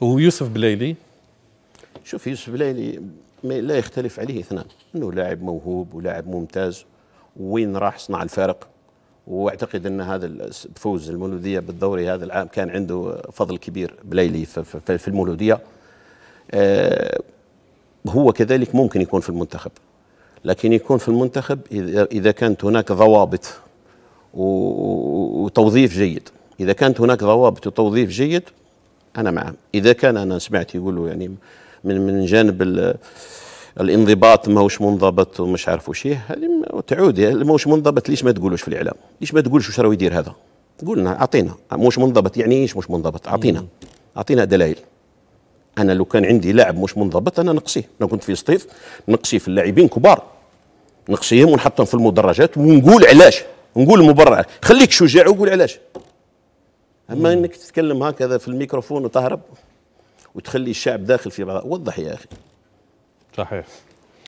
ويوسف بليلي شوف يوسف بليلي لا يختلف عليه اثنان انه لاعب موهوب ولاعب ممتاز وين راح صنع الفارق واعتقد ان هذا فوز المولوديه بالدوري هذا العام كان عنده فضل كبير بليلي في المولوديه آه، هو كذلك ممكن يكون في المنتخب لكن يكون في المنتخب اذا كانت هناك ضوابط وتوظيف جيد اذا كانت هناك ضوابط وتوظيف جيد انا معه اذا كان انا سمعت يقولوا يعني من من جانب الانضباط ماهوش منضبط ومش عارف وش إيه، هذه تعود يعني ماهوش منضبط ليش ما تقولوش في الاعلام؟ ليش ما تقولش واش راهو يدير هذا؟ قولنا اعطينا مش منضبط يعني ايش مش منضبط؟ اعطينا اعطينا دلائل انا لو كان عندي لاعب مش منضبط انا نقصيه انا كنت في سطيف نقصيه في اللاعبين كبار نقصيهم ونحطهم في المدرجات ونقول علاش نقول المبرر خليك شجاع وقول علاش اما انك تتكلم هكذا في الميكروفون وتهرب وتخلي الشعب داخل في بعض وضح يا اخي صحيح